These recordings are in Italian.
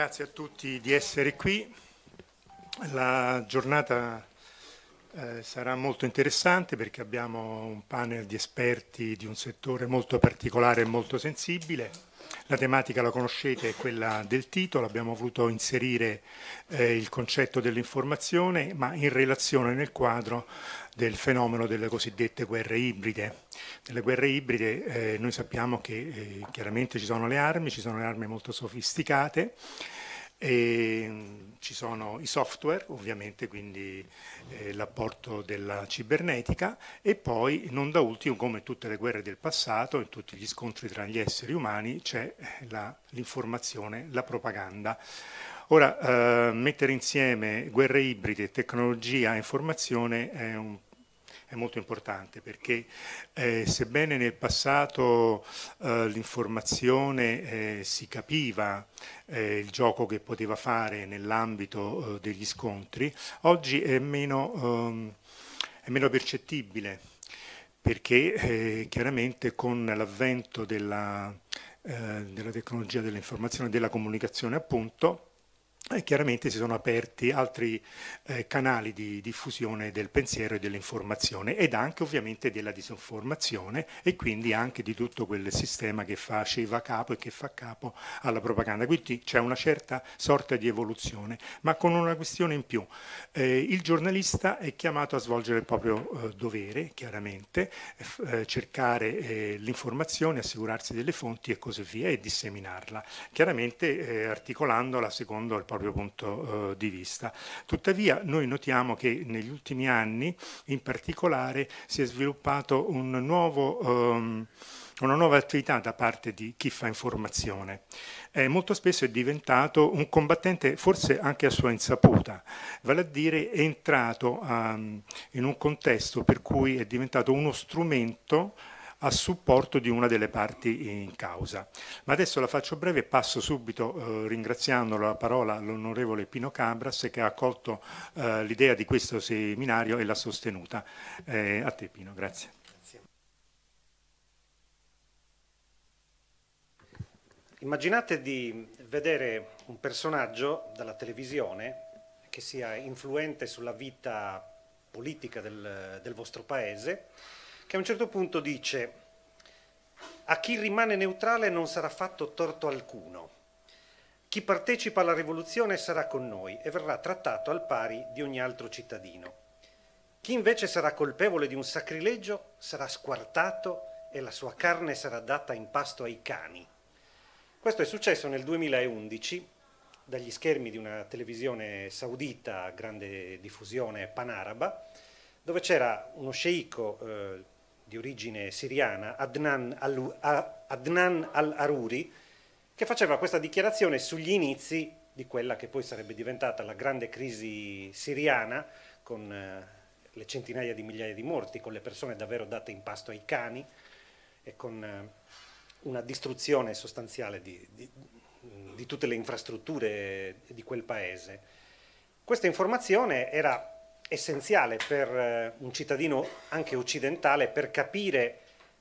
Grazie a tutti di essere qui. La giornata eh, sarà molto interessante perché abbiamo un panel di esperti di un settore molto particolare e molto sensibile. La tematica la conoscete, è quella del titolo, abbiamo voluto inserire eh, il concetto dell'informazione, ma in relazione nel quadro del fenomeno delle cosiddette guerre ibride. Nelle guerre ibride eh, noi sappiamo che eh, chiaramente ci sono le armi, ci sono le armi molto sofisticate, e mm, ci sono i software, ovviamente, quindi eh, l'apporto della cibernetica e poi, non da ultimo, come tutte le guerre del passato, e tutti gli scontri tra gli esseri umani, c'è eh, l'informazione, la propaganda. Ora, eh, mettere insieme guerre ibride, tecnologia e informazione è un è molto importante perché eh, sebbene nel passato eh, l'informazione eh, si capiva eh, il gioco che poteva fare nell'ambito eh, degli scontri, oggi è meno, ehm, è meno percettibile perché eh, chiaramente con l'avvento della, della tecnologia dell'informazione e della comunicazione appunto eh, chiaramente si sono aperti altri eh, canali di diffusione del pensiero e dell'informazione ed anche ovviamente della disinformazione e quindi anche di tutto quel sistema che faceva capo e che fa capo alla propaganda. Quindi c'è una certa sorta di evoluzione, ma con una questione in più. Eh, il giornalista è chiamato a svolgere il proprio eh, dovere, chiaramente, eh, eh, cercare l'informazione, assicurarsi delle fonti e così via e disseminarla, chiaramente articolandola secondo il proprio proprio punto eh, di vista. Tuttavia noi notiamo che negli ultimi anni in particolare si è sviluppato un nuovo... Ehm, una nuova attività da parte di chi fa informazione. Eh, molto spesso è diventato un combattente, forse anche a sua insaputa, vale a dire è entrato um, in un contesto per cui è diventato uno strumento a supporto di una delle parti in causa. Ma adesso la faccio breve e passo subito eh, ringraziando la parola all'onorevole Pino Cabras che ha accolto eh, l'idea di questo seminario e l'ha sostenuta. Eh, a te Pino, grazie. Immaginate di vedere un personaggio dalla televisione che sia influente sulla vita politica del, del vostro paese che a un certo punto dice a chi rimane neutrale non sarà fatto torto alcuno, chi partecipa alla rivoluzione sarà con noi e verrà trattato al pari di ogni altro cittadino. Chi invece sarà colpevole di un sacrilegio sarà squartato e la sua carne sarà data in pasto ai cani. Questo è successo nel 2011 dagli schermi di una televisione saudita, a grande diffusione panaraba, dove c'era uno sceicco eh, di origine siriana, Adnan al-Aruri, che faceva questa dichiarazione sugli inizi di quella che poi sarebbe diventata la grande crisi siriana, con eh, le centinaia di migliaia di morti, con le persone davvero date in pasto ai cani e con eh, una distruzione sostanziale di, di, di tutte le infrastrutture di quel paese. Questa informazione era essenziale per eh, un cittadino anche occidentale per capire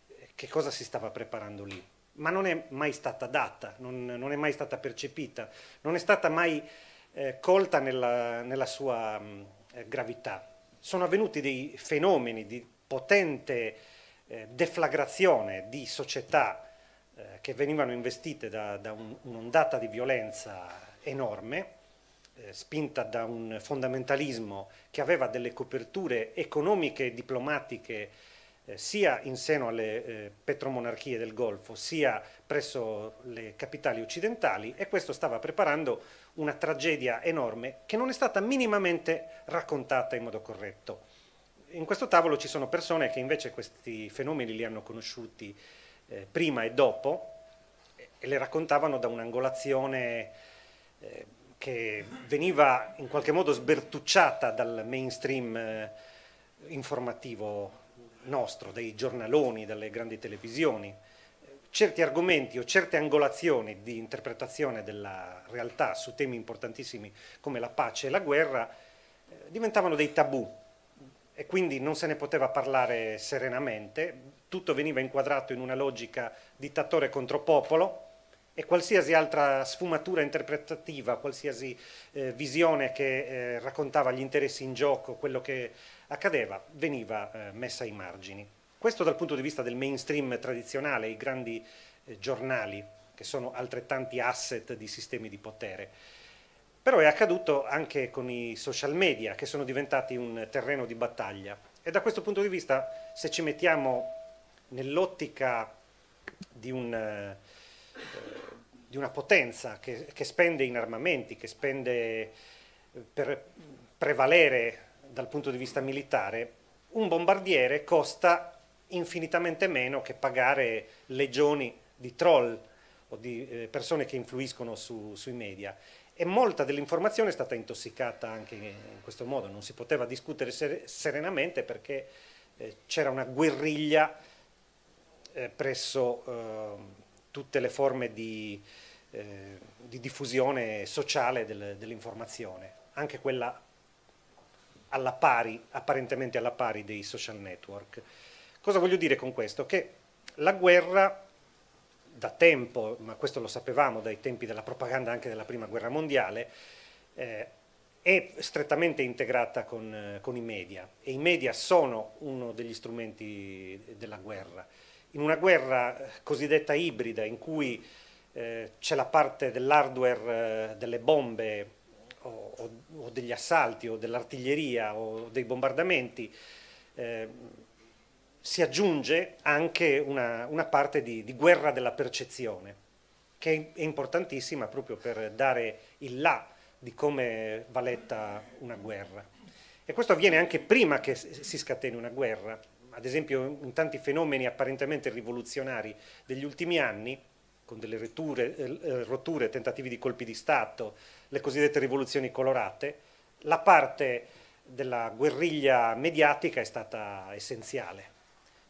eh, che cosa si stava preparando lì, ma non è mai stata data, non, non è mai stata percepita, non è stata mai eh, colta nella, nella sua mh, mm, eh, gravità. Sono avvenuti dei fenomeni di potente eh, deflagrazione di società eh, che venivano investite da, da un'ondata di violenza enorme eh, spinta da un fondamentalismo che aveva delle coperture economiche e diplomatiche eh, sia in seno alle eh, petromonarchie del Golfo sia presso le capitali occidentali e questo stava preparando una tragedia enorme che non è stata minimamente raccontata in modo corretto. In questo tavolo ci sono persone che invece questi fenomeni li hanno conosciuti eh, prima e dopo e le raccontavano da un'angolazione eh, che veniva in qualche modo sbertucciata dal mainstream eh, informativo nostro, dai giornaloni, dalle grandi televisioni. Certi argomenti o certe angolazioni di interpretazione della realtà su temi importantissimi come la pace e la guerra eh, diventavano dei tabù e quindi non se ne poteva parlare serenamente, tutto veniva inquadrato in una logica dittatore contro popolo e qualsiasi altra sfumatura interpretativa, qualsiasi eh, visione che eh, raccontava gli interessi in gioco, quello che accadeva, veniva eh, messa ai margini. Questo dal punto di vista del mainstream tradizionale, i grandi eh, giornali, che sono altrettanti asset di sistemi di potere. Però è accaduto anche con i social media, che sono diventati un terreno di battaglia. E da questo punto di vista, se ci mettiamo nell'ottica di un eh, una potenza che, che, spende in armamenti, che spende eh, per prevalere dal punto di vista militare, un bombardiere costa infinitamente meno che pagare legioni di troll o di eh, persone che influiscono su, sui media. E molta dell'informazione è stata intossicata anche in questo modo, non si poteva discutere serenamente perché eh, c'era una guerriglia presso ehm, tutte le forme di eh, di diffusione sociale del, dell'informazione, anche quella alla pari, apparentemente alla pari dei social network. Cosa voglio dire con questo? Che la guerra da tempo, ma questo lo sapevamo dai tempi della propaganda anche della prima guerra mondiale, eh, è strettamente integrata con, eh, con, i media e i media sono uno degli strumenti della guerra. In una guerra eh, cosiddetta ibrida in cui eh, c'è la parte dell'hardware eh, delle bombe o, o, o, degli assalti o dell'artiglieria o dei bombardamenti, eh, si aggiunge anche una, una parte di, di, guerra della percezione, che è importantissima proprio per dare il là di come va letta una guerra. E questo avviene anche prima che si scateni una guerra, ad esempio in tanti fenomeni apparentemente rivoluzionari degli ultimi anni, con delle rotture, eh, eh, rotture, tentativi di colpi di Stato, le cosiddette rivoluzioni colorate, la parte della guerriglia mediatica è stata essenziale.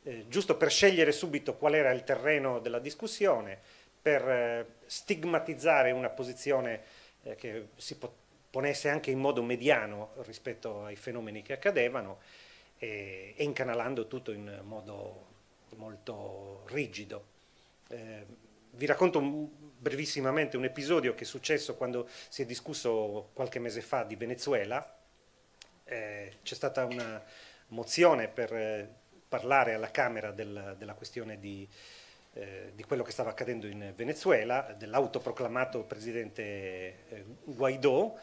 Eh, giusto per scegliere subito qual era il terreno della discussione, per eh, stigmatizzare una posizione eh, che si ponesse anche in modo mediano rispetto ai fenomeni che accadevano e, e incanalando tutto in modo molto rigido. Eh, vi racconto brevissimamente un episodio che è successo quando si è discusso qualche mese fa di Venezuela. Eh, c'è stata una mozione per eh, parlare alla Camera del, della questione di, eh, di, quello che stava accadendo in Venezuela, dell'autoproclamato presidente eh, Guaidó.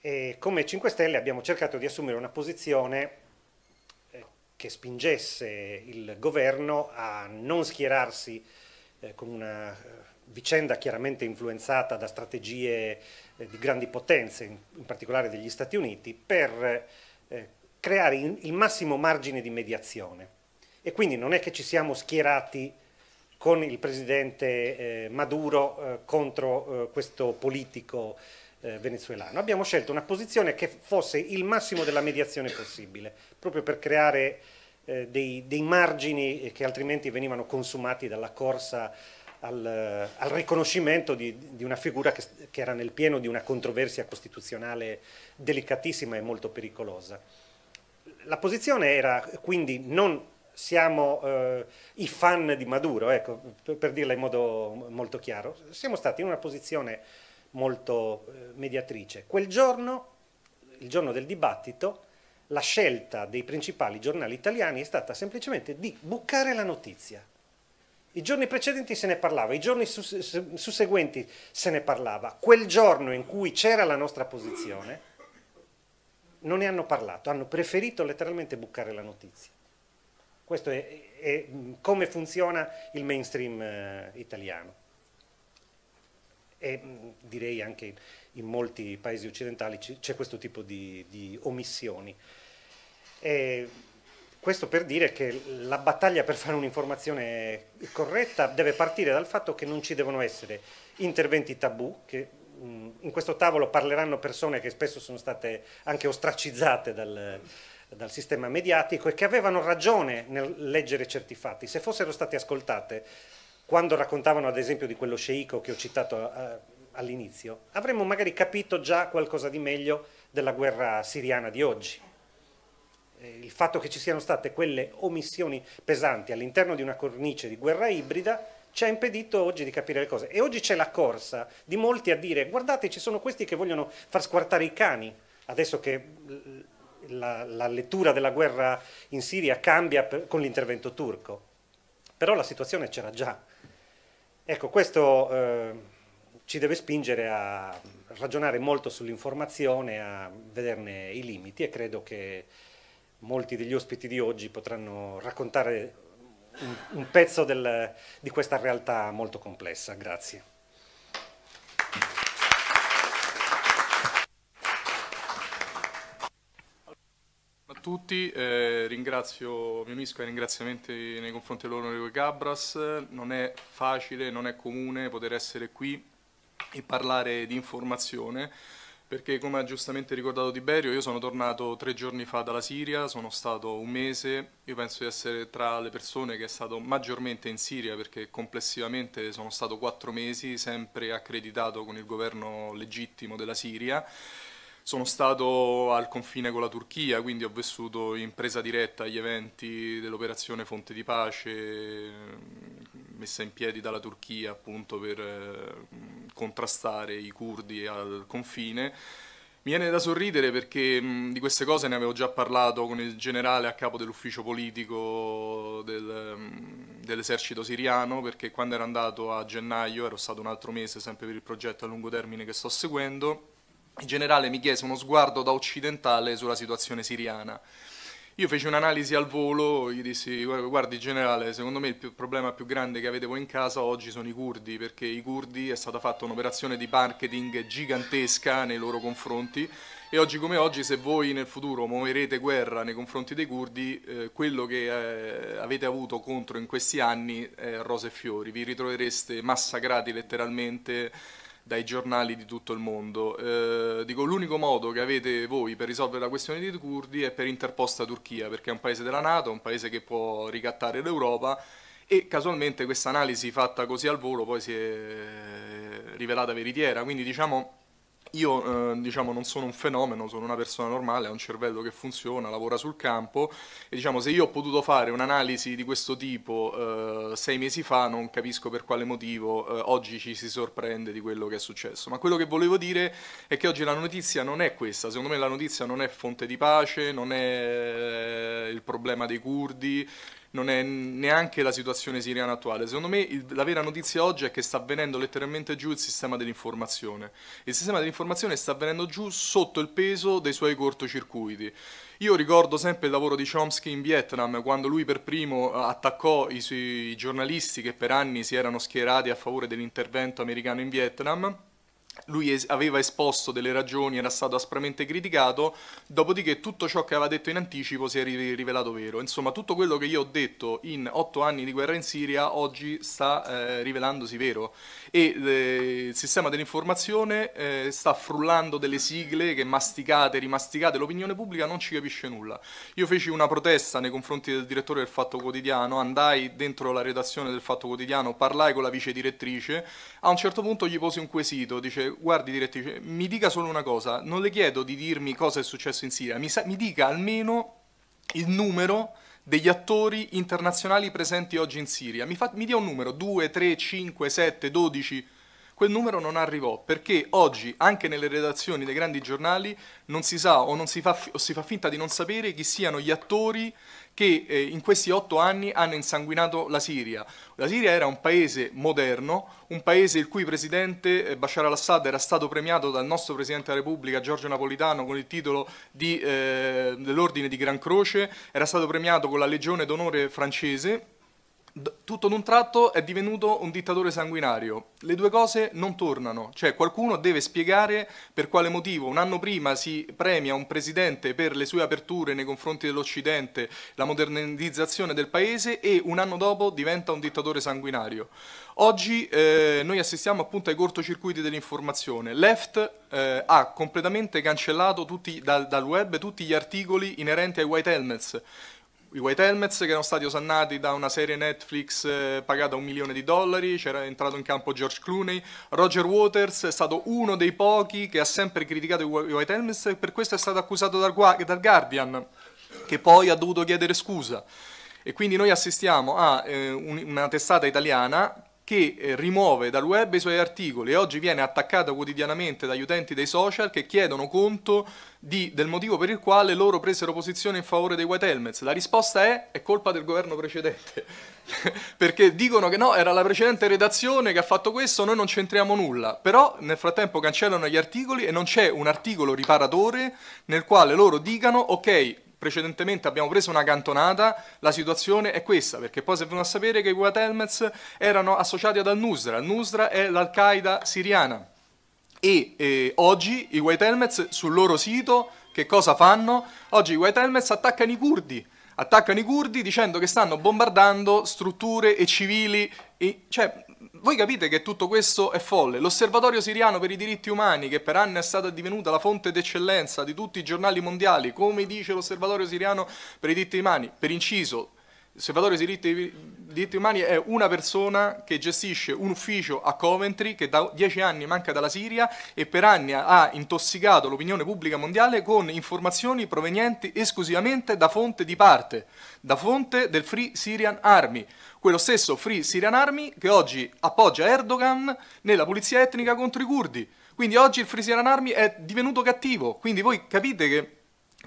E come 5 Stelle abbiamo cercato di assumere una posizione eh, che spingesse il governo a non schierarsi eh, con una eh, vicenda chiaramente influenzata da strategie eh, di grandi potenze, in, particolare degli Stati Uniti, per creare il massimo margine di mediazione. E quindi non è che ci siamo schierati con il presidente Maduro contro questo politico venezuelano. Abbiamo scelto una posizione che fosse il massimo della mediazione possibile, proprio per creare eh, dei, dei, margini che altrimenti venivano consumati dalla corsa al, eh, al riconoscimento di, di, una figura che, che, era nel pieno di una controversia costituzionale delicatissima e molto pericolosa. La posizione era quindi non siamo eh, i fan di Maduro, ecco, per, per, dirla in modo molto chiaro, siamo stati in una posizione molto eh, mediatrice. Quel giorno, il giorno del dibattito, la scelta dei principali giornali italiani è stata semplicemente di bucare la notizia. I giorni precedenti se ne parlava, i giorni susseguenti se ne parlava. Quel giorno in cui c'era la nostra posizione non ne hanno parlato, hanno preferito letteralmente bucare la notizia. Questo è, è come funziona il mainstream eh, italiano e direi anche in molti paesi occidentali c'è questo tipo di, di omissioni. E questo per dire che la battaglia per fare un'informazione corretta deve partire dal fatto che non ci devono essere interventi tabù, che in questo tavolo parleranno persone che spesso sono state anche ostracizzate dal, dal sistema mediatico e che avevano ragione nel leggere certi fatti. Se fossero state ascoltate quando raccontavano ad esempio di quello sceicco che ho citato eh, all'inizio, avremmo magari capito già qualcosa di meglio della guerra siriana di oggi. Eh, il fatto che ci siano state quelle omissioni pesanti all'interno di una cornice di guerra ibrida ci ha impedito oggi di capire le cose. E oggi c'è la corsa di molti a dire guardate ci sono questi che vogliono far squartare i cani, adesso che la, la lettura della guerra in Siria cambia per, con l'intervento turco. Però la situazione c'era già. Ecco, questo eh, ci deve spingere a ragionare molto sull'informazione, a vederne i limiti e credo che molti degli ospiti di oggi potranno raccontare un, un pezzo del, di questa realtà molto complessa. Grazie. A tutti, eh, ringrazio, mi e ai ringraziamenti nei confronti dell'onorevole Gabras, non è facile, non è comune poter essere qui e parlare di informazione perché come ha giustamente ricordato Tiberio io sono tornato tre giorni fa dalla Siria, sono stato un mese, io penso di essere tra le persone che è stato maggiormente in Siria perché complessivamente sono stato quattro mesi sempre accreditato con il governo legittimo della Siria sono stato al confine con la Turchia, quindi ho vissuto in presa diretta gli eventi dell'operazione Fonte di Pace, messa in piedi dalla Turchia appunto per eh, contrastare i curdi al confine. Mi viene da sorridere perché mh, mm, di queste cose ne avevo già parlato con il generale a capo dell'ufficio politico del, mm, dell'esercito siriano, perché quando ero andato a gennaio, ero stato un altro mese sempre per il progetto a lungo termine che sto seguendo, il generale mi chiese uno sguardo da occidentale sulla situazione siriana. Io feci un'analisi al volo, gli dissi guardi generale, secondo me il più, problema più grande che avete voi in casa oggi sono i curdi, perché i curdi è stata fatta un'operazione di marketing gigantesca nei loro confronti e oggi come oggi se voi nel futuro muoverete guerra nei confronti dei curdi, eh, quello che eh, avete avuto contro in questi anni è rose e fiori, vi ritrovereste massacrati letteralmente dai giornali di tutto il mondo. Eh, dico, l'unico modo che avete voi per risolvere la questione dei curdi è per interposta Turchia, perché è un paese della Nato, un paese che può ricattare l'Europa e casualmente questa analisi fatta così al volo poi si è rivelata veritiera, quindi diciamo io eh, diciamo, non sono un fenomeno, sono una persona normale, ho un cervello che funziona, lavora sul campo e diciamo, se io ho potuto fare un'analisi di questo tipo eh, sei mesi fa non capisco per quale motivo eh, oggi ci si sorprende di quello che è successo. Ma quello che volevo dire è che oggi la notizia non è questa, secondo me la notizia non è fonte di pace, non è eh, il problema dei curdi, non è neanche la situazione siriana attuale. Secondo me il, la vera notizia oggi è che sta venendo letteralmente giù il sistema dell'informazione. Il sistema dell'informazione sta venendo giù sotto il peso dei suoi cortocircuiti. Io ricordo sempre il lavoro di Chomsky in Vietnam, quando lui per primo eh, attaccò i, i giornalisti che per anni si erano schierati a favore dell'intervento americano in Vietnam lui es- aveva esposto delle ragioni, era stato aspramente criticato, dopodiché tutto ciò che aveva detto in anticipo si è ri- rivelato vero. Insomma, tutto quello che io ho detto in otto anni di guerra in Siria oggi sta eh, rivelandosi vero e eh, il sistema dell'informazione eh, sta frullando delle sigle che masticate, rimasticate, l'opinione pubblica non ci capisce nulla. Io feci una protesta nei confronti del direttore del Fatto Quotidiano, andai dentro la redazione del Fatto Quotidiano, parlai con la vice direttrice, a un certo punto gli posi un quesito, dice guardi direttrice, cioè, mi dica solo una cosa, non le chiedo di dirmi cosa è successo in Siria, mi, mi dica almeno il numero degli attori internazionali presenti oggi in Siria, mi, fa, mi dia un numero, 2, 3, 5, 7, 12 quel numero non arrivò perché oggi anche nelle redazioni dei grandi giornali non si sa o, non si, fa, o si fa finta di non sapere chi siano gli attori che eh, in questi otto anni hanno insanguinato la Siria. La Siria era un paese moderno, un paese il cui presidente eh, Bashar al-Assad era stato premiato dal nostro Presidente della Repubblica Giorgio Napolitano con il titolo di, eh, dell'Ordine di Gran Croce, era stato premiato con la Legione d'Onore francese tutto ad un tratto è divenuto un dittatore sanguinario. Le due cose non tornano, cioè qualcuno deve spiegare per quale motivo un anno prima si premia un presidente per le sue aperture nei confronti dell'Occidente, la modernizzazione del paese e un anno dopo diventa un dittatore sanguinario. Oggi eh, noi assistiamo appunto ai cortocircuiti dell'informazione. Left eh, ha completamente cancellato tutti, dal, dal web tutti gli articoli inerenti ai white helmets i White Helmets che erano stati osannati da una serie Netflix eh, pagata un milione di dollari, c'era entrato in campo George Clooney, Roger Waters è stato uno dei pochi che ha sempre criticato i White Helmets e per questo è stato accusato dal, dal Guardian, che poi ha dovuto chiedere scusa. E quindi noi assistiamo a eh, un, una testata italiana che eh, rimuove dal web i suoi articoli e oggi viene attaccata quotidianamente dagli utenti dei social che chiedono conto di, del motivo per il quale loro presero posizione in favore dei White Helmets. La risposta è è colpa del governo precedente, perché dicono che no, era la precedente redazione che ha fatto questo, noi non c'entriamo nulla, però nel frattempo cancellano gli articoli e non c'è un articolo riparatore nel quale loro dicano ok, precedentemente abbiamo preso una cantonata, la situazione è questa, perché poi si è venuto a sapere che i Kuwait Helmets erano associati ad Al-Nusra, Al-Nusra è l'Al-Qaeda siriana e eh, oggi i White Helmets sul loro sito che cosa fanno? Oggi i White Helmets attaccano i curdi, attaccano i curdi dicendo che stanno bombardando strutture e civili, e, cioè voi capite che tutto questo è folle. L'osservatorio siriano per i diritti umani, che per anni è stata divenuta la fonte d'eccellenza di tutti i giornali mondiali, come dice l'osservatorio siriano per i diritti umani, per inciso, l'osservatorio siriano diritti umani è una persona che gestisce un ufficio a Coventry che da dieci anni manca dalla Siria e per anni ha intossicato l'opinione pubblica mondiale con informazioni provenienti esclusivamente da fonte di parte, da fonte del Free Syrian Army, quello stesso Free Syrian Army che oggi appoggia Erdogan nella pulizia etnica contro i curdi. Quindi oggi il Free Syrian Army è divenuto cattivo, quindi voi capite che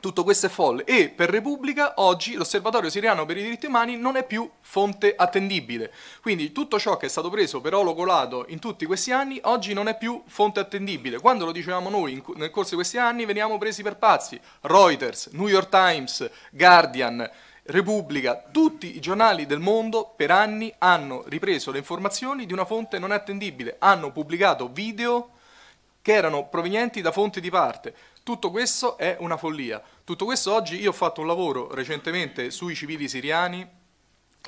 tutto questo è folle. E per Repubblica oggi l'osservatorio siriano per i diritti umani non è più fonte attendibile. Quindi tutto ciò che è stato preso per olo colato in tutti questi anni oggi non è più fonte attendibile. Quando lo dicevamo noi in, nel corso di questi anni veniamo presi per pazzi. Reuters, New York Times, Guardian, Repubblica, tutti i giornali del mondo per anni hanno ripreso le informazioni di una fonte non attendibile, hanno pubblicato video che erano provenienti da fonti di parte. Tutto questo è una follia. Tutto questo oggi io ho fatto un lavoro recentemente sui civili siriani,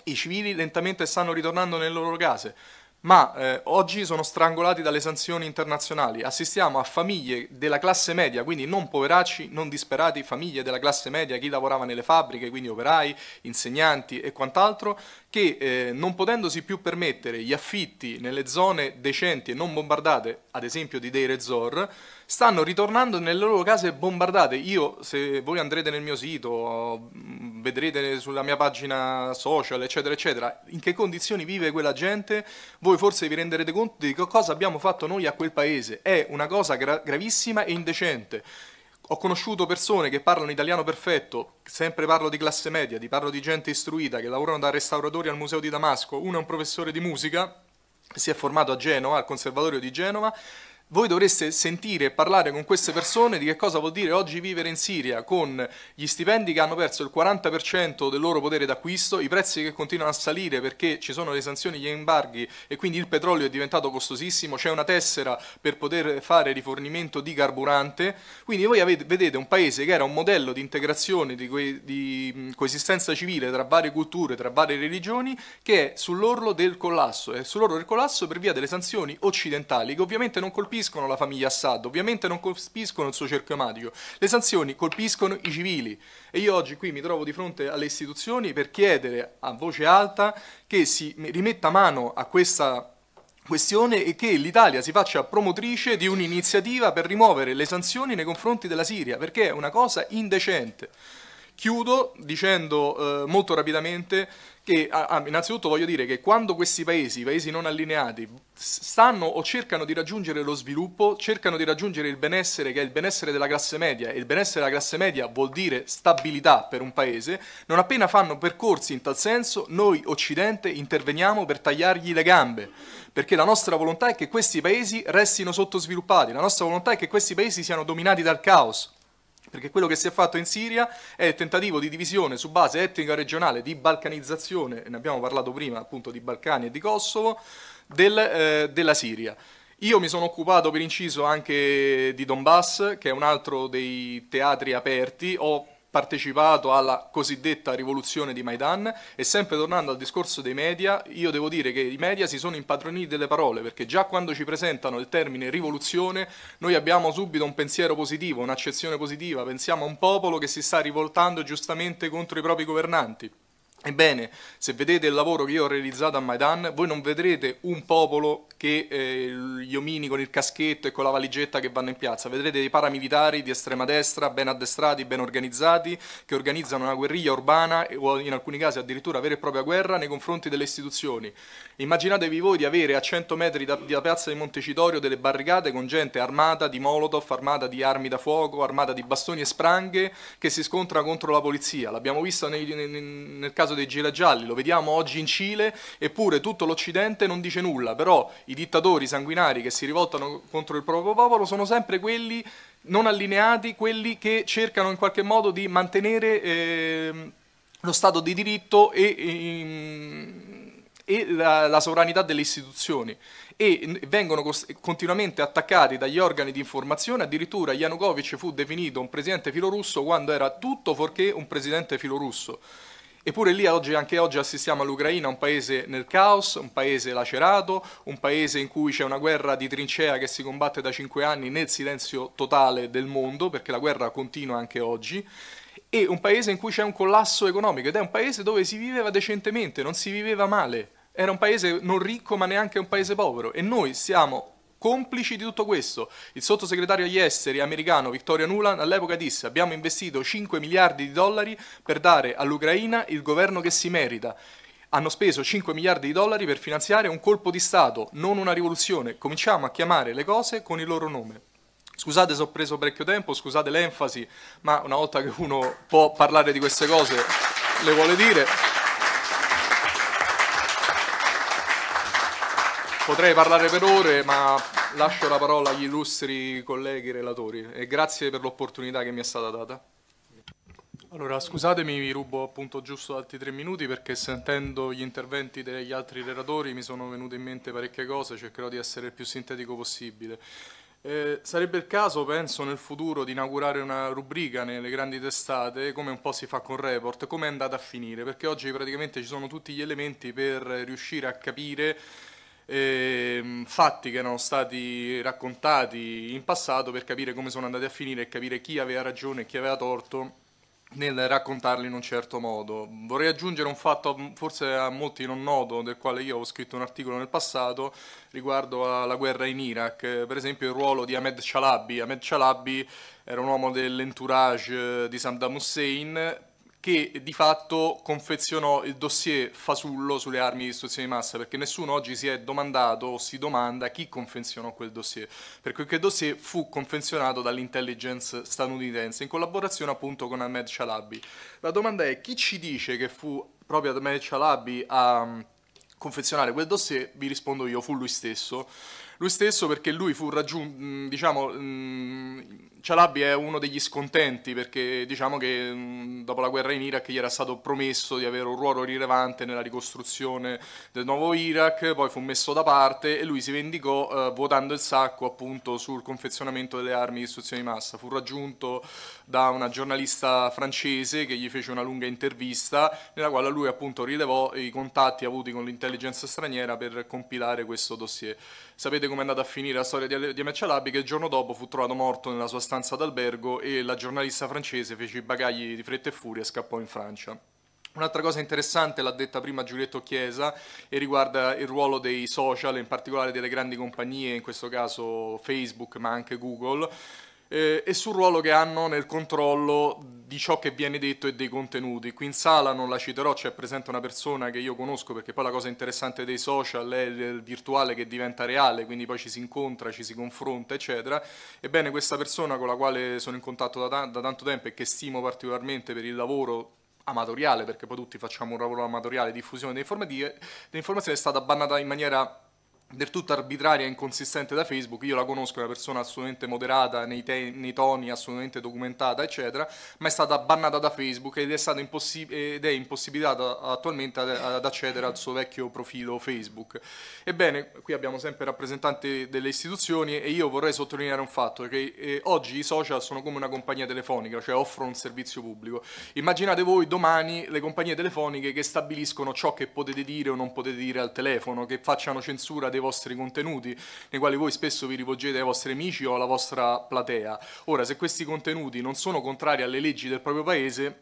i civili lentamente stanno ritornando nelle loro case, ma eh, oggi sono strangolati dalle sanzioni internazionali. Assistiamo a famiglie della classe media, quindi non poveracci, non disperati, famiglie della classe media, chi lavorava nelle fabbriche, quindi operai, insegnanti e quant'altro, che eh, non potendosi più permettere gli affitti nelle zone decenti e non bombardate, ad esempio di Deir Zor, stanno ritornando nelle loro case bombardate. Io, se voi andrete nel mio sito, mm, vedrete sulla mia pagina social, eccetera, eccetera, in che condizioni vive quella gente, voi forse vi renderete conto di che cosa abbiamo fatto noi a quel paese. È una cosa gra- gravissima e indecente ho conosciuto persone che parlano italiano perfetto, sempre parlo di classe media, ti parlo di gente istruita che lavorano da restauratori al Museo di Damasco, uno è un professore di musica, si è formato a Genova, al Conservatorio di Genova, voi dovreste sentire e parlare con queste persone di che cosa vuol dire oggi vivere in Siria con gli stipendi che hanno perso il 40% del loro potere d'acquisto, i prezzi che continuano a salire perché ci sono le sanzioni, gli embarghi e quindi il petrolio è diventato costosissimo, c'è una tessera per poter fare rifornimento di carburante, quindi voi avete, vedete un paese che era un modello di integrazione, di, co- di coesistenza civile tra varie culture, tra varie religioni, che è sull'orlo del collasso, è sull'orlo del collasso per via delle sanzioni occidentali che ovviamente non colpiscono colpiscono la famiglia Assad, ovviamente non colpiscono il suo cerchio ematico, le sanzioni colpiscono i civili e io oggi qui mi trovo di fronte alle istituzioni per chiedere a voce alta che si rimetta mano a questa questione e che l'Italia si faccia promotrice di un'iniziativa per rimuovere le sanzioni nei confronti della Siria, perché è una cosa indecente. Chiudo dicendo eh, molto rapidamente che ah, innanzitutto voglio dire che quando questi paesi, i paesi non allineati, stanno o cercano di raggiungere lo sviluppo, cercano di raggiungere il benessere che è il benessere della classe media e il benessere della classe media vuol dire stabilità per un paese, non appena fanno percorsi in tal senso, noi Occidente interveniamo per tagliargli le gambe, perché la nostra volontà è che questi paesi restino sottosviluppati, la nostra volontà è che questi paesi siano dominati dal caos, perché quello che si è fatto in Siria è il tentativo di divisione su base etnica regionale, di balcanizzazione, ne abbiamo parlato prima appunto di Balcani e di Kosovo, del, eh, della Siria. Io mi sono occupato per inciso anche di Donbass, che è un altro dei teatri aperti, ho partecipato alla cosiddetta rivoluzione di Maidan e sempre tornando al discorso dei media, io devo dire che i media si sono impadroniti delle parole perché già quando ci presentano il termine rivoluzione noi abbiamo subito un pensiero positivo, un'accezione positiva, pensiamo a un popolo che si sta rivoltando giustamente contro i propri governanti. Ebbene, se vedete il lavoro che io ho realizzato a Maidan, voi non vedrete un popolo che eh, gli omini con il caschetto e con la valigetta che vanno in piazza, vedrete dei paramilitari di estrema destra, ben addestrati, ben organizzati, che organizzano una guerriglia urbana o in alcuni casi addirittura vera e propria guerra nei confronti delle istituzioni. Immaginatevi voi di avere a 100 metri da, da piazza di Montecitorio delle barricate con gente armata di molotov, armata di armi da fuoco, armata di bastoni e spranghe che si scontra contro la polizia. L'abbiamo visto nei, nel, nel caso caso dei gialli, lo vediamo oggi in Cile, eppure tutto l'Occidente non dice nulla, però i dittatori sanguinari che si rivoltano contro il proprio popolo sono sempre quelli non allineati, quelli che cercano in qualche modo di mantenere eh, lo Stato di diritto e... e ehm, e la, la, sovranità delle istituzioni e vengono continuamente attaccati dagli organi di informazione, addirittura Yanukovych fu definito un presidente filorusso quando era tutto fuorché un presidente filorusso. Eppure lì oggi, anche oggi assistiamo all'Ucraina, un paese nel caos, un paese lacerato, un paese in cui c'è una guerra di trincea che si combatte da cinque anni nel silenzio totale del mondo, perché la guerra continua anche oggi, e un paese in cui c'è un collasso economico ed è un paese dove si viveva decentemente, non si viveva male. Era un paese non ricco ma neanche un paese povero e noi siamo Complici di tutto questo, il sottosegretario agli esteri americano Victoria Nuland all'epoca disse abbiamo investito 5 miliardi di dollari per dare all'Ucraina il governo che si merita hanno speso 5 miliardi di dollari per finanziare un colpo di Stato, non una rivoluzione. Cominciamo a chiamare le cose con il loro nome. Scusate se ho preso parecchio tempo, scusate l'enfasi, ma una volta che uno può parlare di queste cose le vuole dire. Potrei parlare per ore, ma lascio la parola agli illustri colleghi relatori e grazie per l'opportunità che mi è stata data. Allora, scusatemi, vi rubo appunto giusto altri tre minuti perché sentendo gli interventi degli altri relatori mi sono venute in mente parecchie cose, cercherò di essere il più sintetico possibile. Eh, sarebbe il caso, penso, nel futuro di inaugurare una rubrica nelle grandi testate, come un po' si fa con report, come è andata a finire, perché oggi praticamente ci sono tutti gli elementi per riuscire a capire eh, fatti che erano stati raccontati in passato per capire come sono andati a finire e capire chi aveva ragione e chi aveva torto nel raccontarli in un certo modo. Vorrei aggiungere un fatto mm, forse a molti non noto, del quale io ho scritto un articolo nel passato, riguardo alla guerra in Iraq, per esempio il ruolo di Ahmed Chalabi. Ahmed Chalabi era un uomo dell'entourage eh, di Saddam Hussein, che di fatto confezionò il dossier fasullo sulle armi di distruzione di massa, perché nessuno oggi si è domandato o si domanda chi confezionò quel dossier, perché quel dossier fu confezionato dall'intelligence statunitense in collaborazione appunto con Ahmed Chalabi. La domanda è chi ci dice che fu proprio Ahmed Chalabi a mm, confezionare quel dossier? Vi rispondo io, fu lui stesso. Lui stesso perché lui fu raggiunto, mm, diciamo, mh, mm, Chalabi è uno degli scontenti perché diciamo che dopo la guerra in Iraq gli era stato promesso di avere un ruolo rilevante nella ricostruzione del nuovo Iraq, poi fu messo da parte e lui si vendicò eh, vuotando il sacco appunto sul confezionamento delle armi di istruzione di massa. Fu raggiunto da una giornalista francese che gli fece una lunga intervista nella quale lui appunto rilevò i contatti avuti con l'intelligenza straniera per compilare questo dossier. Sapete com'è andata a finire la storia di, di Ahmed Cialabi che il giorno dopo fu trovato morto nella sua stanza stanza d'albergo e la giornalista francese fece i bagagli di fretta e furia e scappò in Francia. Un'altra cosa interessante l'ha detta prima Giulietto Chiesa e riguarda il ruolo dei social, in particolare delle grandi compagnie, in questo caso Facebook ma anche Google eh, e sul ruolo che hanno nel controllo di ciò che viene detto e dei contenuti. Qui in sala non la citerò, c'è presente una persona che io conosco perché poi la cosa interessante dei social è il virtuale che diventa reale, quindi poi ci si incontra, ci si confronta, eccetera. Ebbene, questa persona con la quale sono in contatto da, da tanto tempo e che stimo particolarmente per il lavoro amatoriale, perché poi tutti facciamo un lavoro amatoriale, diffusione delle informazioni, è stata bannata in maniera del tutto arbitraria e inconsistente da Facebook, io la conosco, è una persona assolutamente moderata nei, te- nei toni, assolutamente documentata, eccetera, ma è stata bannata da Facebook ed è, stata impossi- ed è impossibilitata attualmente ad-, ad accedere al suo vecchio profilo Facebook. Ebbene, qui abbiamo sempre rappresentanti delle istituzioni e io vorrei sottolineare un fatto, che eh, oggi i social sono come una compagnia telefonica, cioè offrono un servizio pubblico. Immaginate voi domani le compagnie telefoniche che stabiliscono ciò che potete dire o non potete dire al telefono, che facciano censura dei vostri contenuti nei quali voi spesso vi rivolgete ai vostri amici o alla vostra platea. Ora, se questi contenuti non sono contrari alle leggi del proprio paese,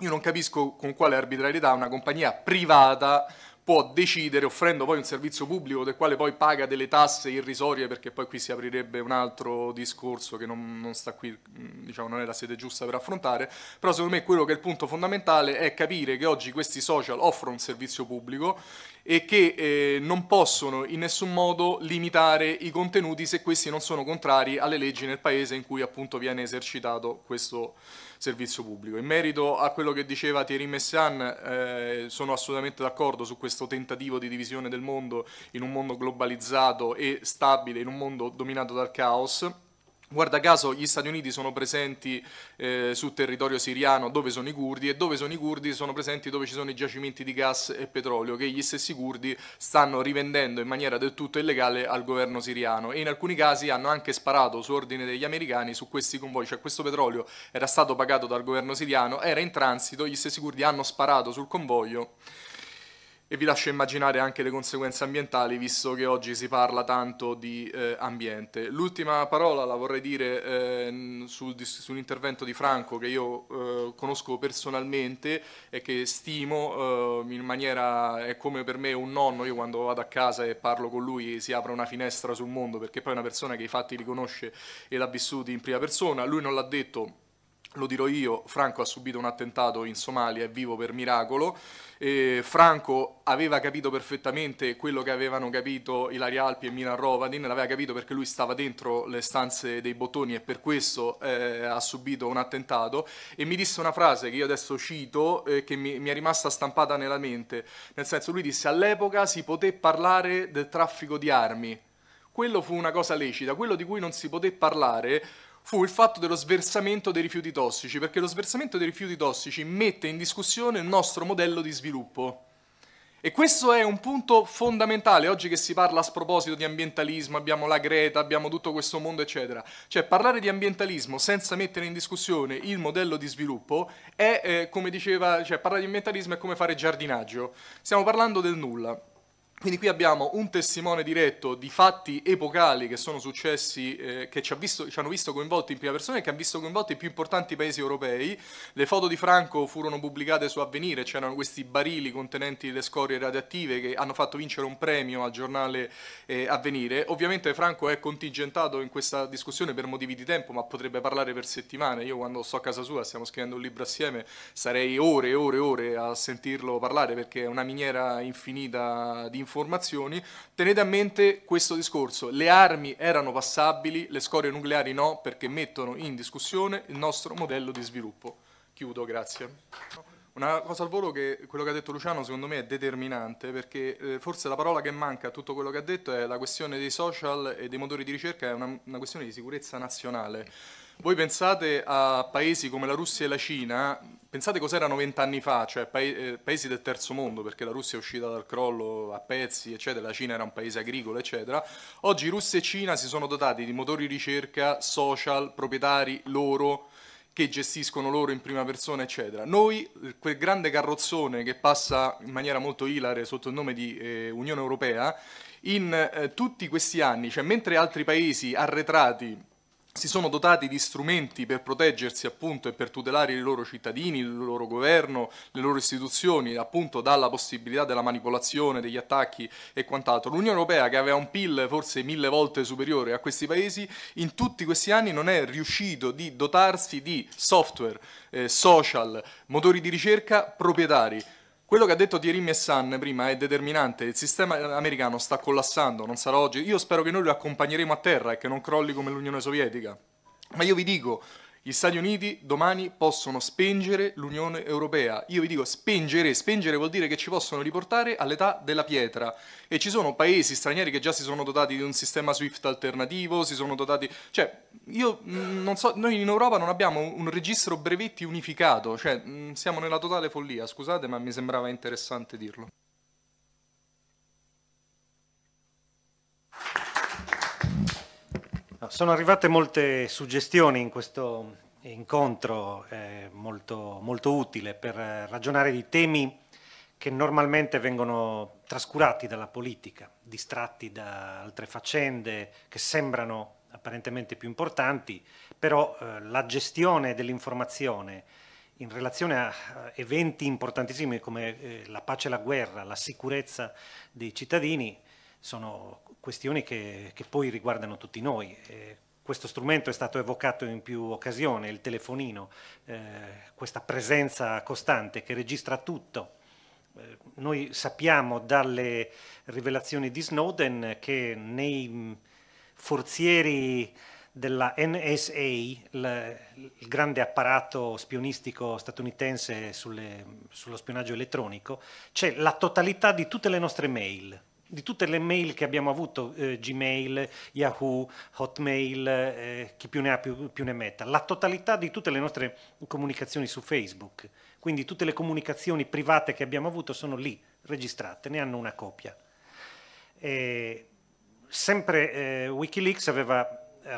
io non capisco con quale arbitrarietà una compagnia privata può decidere, offrendo poi un servizio pubblico del quale poi paga delle tasse irrisorie, perché poi qui si aprirebbe un altro discorso che non, non sta qui, diciamo, non è la sede giusta per affrontare, però secondo me quello che è il punto fondamentale è capire che oggi questi social offrono un servizio pubblico e che eh, non possono in nessun modo limitare i contenuti se questi non sono contrari alle leggi nel paese in cui appunto viene esercitato questo servizio pubblico. In merito a quello che diceva Thierry Messian, eh, sono assolutamente d'accordo su questo tentativo di divisione del mondo in un mondo globalizzato e stabile, in un mondo dominato dal caos Guarda caso gli Stati Uniti sono presenti eh, sul territorio siriano dove sono i curdi e dove sono i curdi sono presenti dove ci sono i giacimenti di gas e petrolio che gli stessi curdi stanno rivendendo in maniera del tutto illegale al governo siriano e in alcuni casi hanno anche sparato su ordine degli americani su questi convogli, cioè questo petrolio era stato pagato dal governo siriano, era in transito, gli stessi curdi hanno sparato sul convoglio e vi lascio immaginare anche le conseguenze ambientali, visto che oggi si parla tanto di eh, ambiente. L'ultima parola la vorrei dire eh, sul, sull'intervento di Franco, che io eh, conosco personalmente e che stimo eh, in maniera, è come per me un nonno, io quando vado a casa e parlo con lui si apre una finestra sul mondo, perché poi è una persona che i fatti li conosce e l'ha vissuti in prima persona, lui non l'ha detto, lo dirò io, Franco ha subito un attentato in Somalia, è vivo per miracolo, eh, Franco aveva capito perfettamente quello che avevano capito Ilaria Alpi e Mina Rovadin, l'aveva capito perché lui stava dentro le stanze dei bottoni e per questo eh, ha subito un attentato e mi disse una frase che io adesso cito eh, che mi, mi è rimasta stampata nella mente, nel senso lui disse all'epoca si poté parlare del traffico di armi, quello fu una cosa lecita, quello di cui non si poté parlare fu il fatto dello sversamento dei rifiuti tossici, perché lo sversamento dei rifiuti tossici mette in discussione il nostro modello di sviluppo. E questo è un punto fondamentale oggi che si parla a sproposito di ambientalismo, abbiamo la Greta, abbiamo tutto questo mondo, eccetera. Cioè parlare di ambientalismo senza mettere in discussione il modello di sviluppo è eh, come diceva, cioè parlare di ambientalismo è come fare giardinaggio. Stiamo parlando del nulla. Quindi qui abbiamo un testimone diretto di fatti epocali che sono successi, eh, che ci, visto, ci, hanno visto coinvolti in prima persona e che hanno visto coinvolti i più importanti paesi europei. Le foto di Franco furono pubblicate su Avvenire, c'erano questi barili contenenti le scorie radioattive che hanno fatto vincere un premio al giornale eh, Avvenire. Ovviamente Franco è contingentato in questa discussione per motivi di tempo, ma potrebbe parlare per settimane. Io quando sto a casa sua, stiamo scrivendo un libro assieme, sarei ore e ore e ore a sentirlo parlare perché è una miniera infinita di informazioni informazioni, tenete a mente questo discorso, le armi erano passabili, le scorie nucleari no, perché mettono in discussione il nostro modello di sviluppo. Chiudo, grazie. Una cosa al volo che quello che ha detto Luciano secondo me è determinante perché eh, forse la parola che manca a tutto quello che ha detto è la questione dei social e dei motori di ricerca è una, una questione di sicurezza nazionale. Voi pensate a paesi come la Russia e la Cina, pensate cos'erano vent'anni fa, cioè eh, paesi del terzo mondo, perché la Russia è uscita dal crollo a pezzi, eccetera, la Cina era un paese agricolo, eccetera. Oggi Russia e Cina si sono dotati di motori di ricerca, social, proprietari loro, che gestiscono loro in prima persona, eccetera. Noi, quel grande carrozzone che passa in maniera molto ilare sotto il nome di eh, Unione Europea, in eh, tutti questi anni, cioè mentre altri paesi arretrati si sono dotati di strumenti per proteggersi appunto e per tutelare i loro cittadini, il loro governo, le loro istituzioni appunto dalla possibilità della manipolazione, degli attacchi e quant'altro. L'Unione Europea che aveva un PIL forse mille volte superiore a questi paesi in tutti questi anni non è riuscito di dotarsi di software, eh, social, motori di ricerca proprietari quello che ha detto Thierry Messan prima è determinante, il sistema americano sta collassando, non sarà oggi. Io spero che noi lo accompagneremo a terra e che non crolli come l'Unione Sovietica. Ma io vi dico, gli Stati Uniti domani possono spengere l'Unione Europea. Io vi dico spengere, spengere vuol dire che ci possono riportare all'età della pietra e ci sono paesi stranieri che già si sono dotati di un sistema SWIFT alternativo, si sono dotati... Cioè, io mm, non so, noi in Europa non abbiamo un registro brevetti unificato, cioè mm, siamo nella totale follia, scusate ma mi sembrava interessante dirlo. sono arrivate molte suggestioni in questo incontro eh, molto, molto, utile per ragionare di temi che normalmente vengono trascurati dalla politica, distratti da altre faccende che sembrano apparentemente più importanti, però eh, la gestione dell'informazione in relazione a eventi importantissimi come eh, la pace e la guerra, la sicurezza dei cittadini, sono questioni che, che poi riguardano tutti noi. Eh, questo strumento è stato evocato in più occasioni, il telefonino, eh, questa presenza costante che registra tutto. Eh, noi sappiamo dalle rivelazioni di Snowden che nei forzieri della NSA, il grande apparato spionistico statunitense sulle, sullo spionaggio elettronico, c'è la totalità di tutte le nostre mail di tutte le mail che abbiamo avuto, eh, Gmail, Yahoo, Hotmail, eh, chi più ne ha più, più ne metta, la totalità di tutte le nostre comunicazioni su Facebook, quindi tutte le comunicazioni private che abbiamo avuto sono lì, registrate, ne hanno una copia. E sempre eh, Wikileaks aveva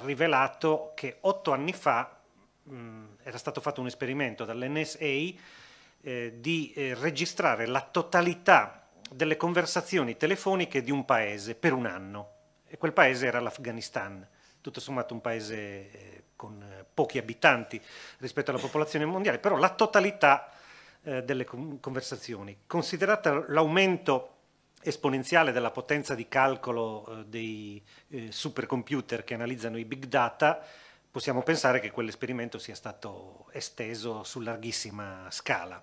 rivelato che otto anni fa mh, mm, era stato fatto un esperimento dall'NSA eh, di eh, registrare la totalità delle conversazioni telefoniche di un paese per un anno e quel paese era l'Afghanistan, tutto sommato un paese eh, con eh, pochi abitanti rispetto alla popolazione mondiale, però la totalità eh, delle conversazioni, considerata l'aumento esponenziale della potenza di calcolo dei supercomputer che analizzano i big data, possiamo pensare che quell'esperimento sia stato esteso su larghissima scala.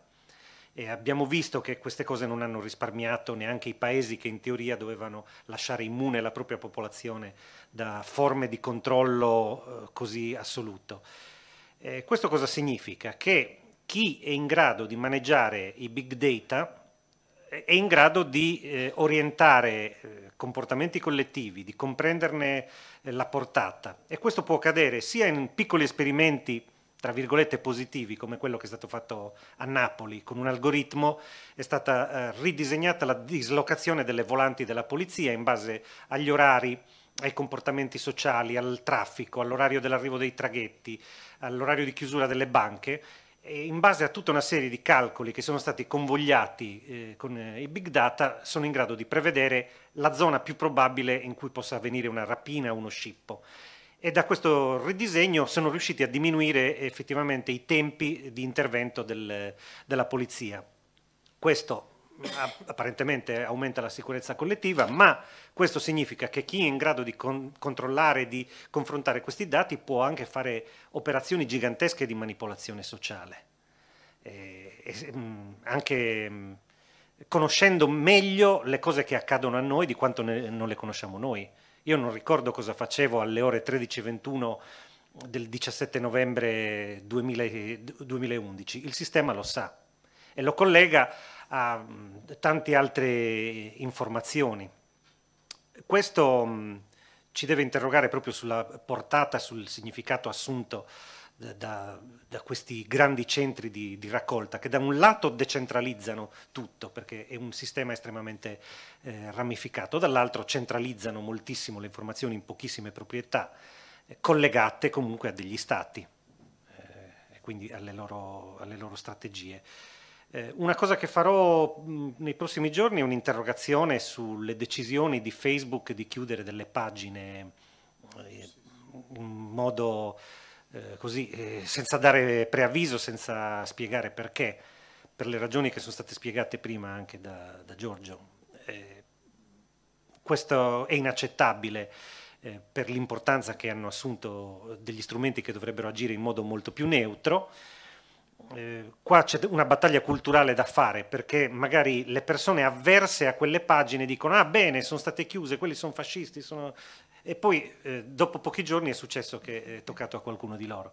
E abbiamo visto che queste cose non hanno risparmiato neanche i paesi che in teoria dovevano lasciare immune la propria popolazione da forme di controllo eh, così assoluto. Eh, questo cosa significa? Che chi è in grado di maneggiare i big data eh, è in grado di eh, orientare eh, comportamenti collettivi, di comprenderne la portata e questo può accadere sia in piccoli esperimenti tra virgolette positivi come quello che è stato fatto a Napoli con un algoritmo è stata eh, ridisegnata la dislocazione delle volanti della polizia in base agli orari ai comportamenti sociali, al traffico, all'orario dell'arrivo dei traghetti, all'orario di chiusura delle banche e in base a tutta una serie di calcoli che sono stati convogliati eh, con eh, i big data sono in grado di prevedere la zona più probabile in cui possa avvenire una rapina o uno scippo e da questo ridisegno sono riusciti a diminuire effettivamente i tempi di intervento del, della polizia. Questo apparentemente aumenta la sicurezza collettiva, ma questo significa che chi è in grado di con controllare e di confrontare questi dati può anche fare operazioni gigantesche di manipolazione sociale. E, e, mm, anche mm, conoscendo meglio le cose che accadono a noi di quanto non le conosciamo noi. Io non ricordo cosa facevo alle ore 13.21 del 17 novembre 2011. Il sistema lo sa e lo collega a tante altre informazioni. Questo ci deve interrogare proprio sulla portata, sul significato assunto da, da, questi grandi centri di, di, raccolta che da un lato decentralizzano tutto perché è un sistema estremamente eh, ramificato, dall'altro centralizzano moltissimo le informazioni in pochissime proprietà eh, collegate comunque a degli stati eh, e quindi alle loro, alle loro strategie. Eh, una cosa che farò mh, mm, nei prossimi giorni è un'interrogazione sulle decisioni di Facebook di chiudere delle pagine eh, in modo eh, così, eh, senza dare preavviso, senza spiegare perché, per le ragioni che sono state spiegate prima anche da, da Giorgio. Eh, questo è inaccettabile eh, per l'importanza che hanno assunto degli strumenti che dovrebbero agire in modo molto più neutro. Eh, qua c'è una battaglia culturale da fare perché magari le persone avverse a quelle pagine dicono ah bene sono state chiuse, quelli sono fascisti, sono... E poi eh, dopo pochi giorni è successo che è toccato a qualcuno di loro.